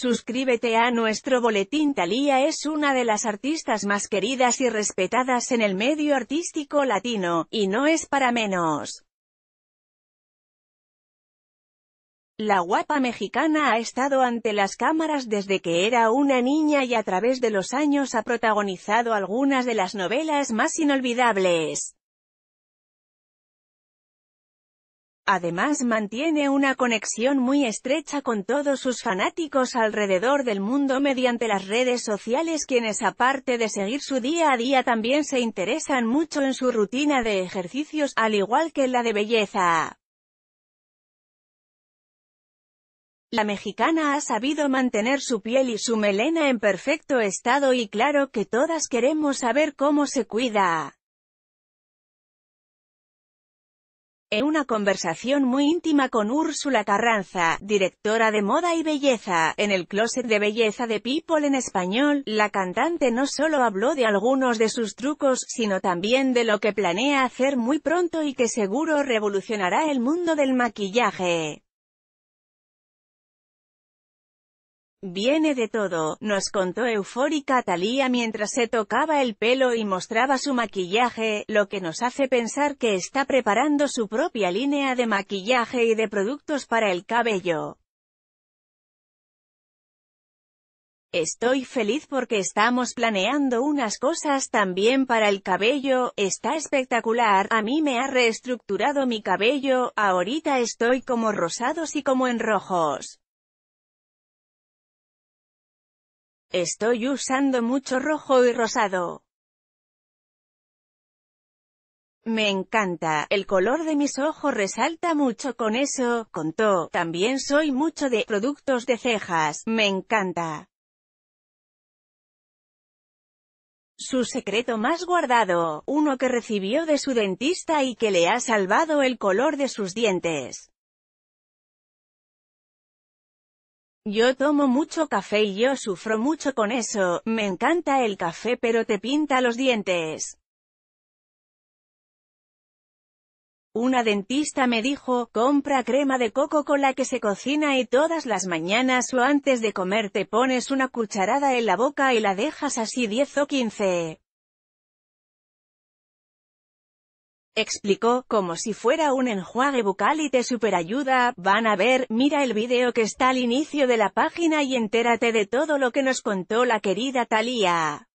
Suscríbete a nuestro boletín Talía es una de las artistas más queridas y respetadas en el medio artístico latino, y no es para menos. La guapa mexicana ha estado ante las cámaras desde que era una niña y a través de los años ha protagonizado algunas de las novelas más inolvidables. Además mantiene una conexión muy estrecha con todos sus fanáticos alrededor del mundo mediante las redes sociales quienes aparte de seguir su día a día también se interesan mucho en su rutina de ejercicios, al igual que la de belleza. La mexicana ha sabido mantener su piel y su melena en perfecto estado y claro que todas queremos saber cómo se cuida. En una conversación muy íntima con Úrsula Carranza, directora de moda y belleza, en el closet de belleza de People en español, la cantante no solo habló de algunos de sus trucos, sino también de lo que planea hacer muy pronto y que seguro revolucionará el mundo del maquillaje. Viene de todo, nos contó eufórica Thalía mientras se tocaba el pelo y mostraba su maquillaje, lo que nos hace pensar que está preparando su propia línea de maquillaje y de productos para el cabello. Estoy feliz porque estamos planeando unas cosas también para el cabello, está espectacular, a mí me ha reestructurado mi cabello, ahorita estoy como rosados y como en rojos. Estoy usando mucho rojo y rosado. Me encanta, el color de mis ojos resalta mucho con eso, contó. También soy mucho de productos de cejas, me encanta. Su secreto más guardado, uno que recibió de su dentista y que le ha salvado el color de sus dientes. Yo tomo mucho café y yo sufro mucho con eso, me encanta el café pero te pinta los dientes. Una dentista me dijo, compra crema de coco con la que se cocina y todas las mañanas o antes de comer te pones una cucharada en la boca y la dejas así 10 o 15. Explicó, como si fuera un enjuague bucal y te superayuda, van a ver, mira el video que está al inicio de la página y entérate de todo lo que nos contó la querida Thalía.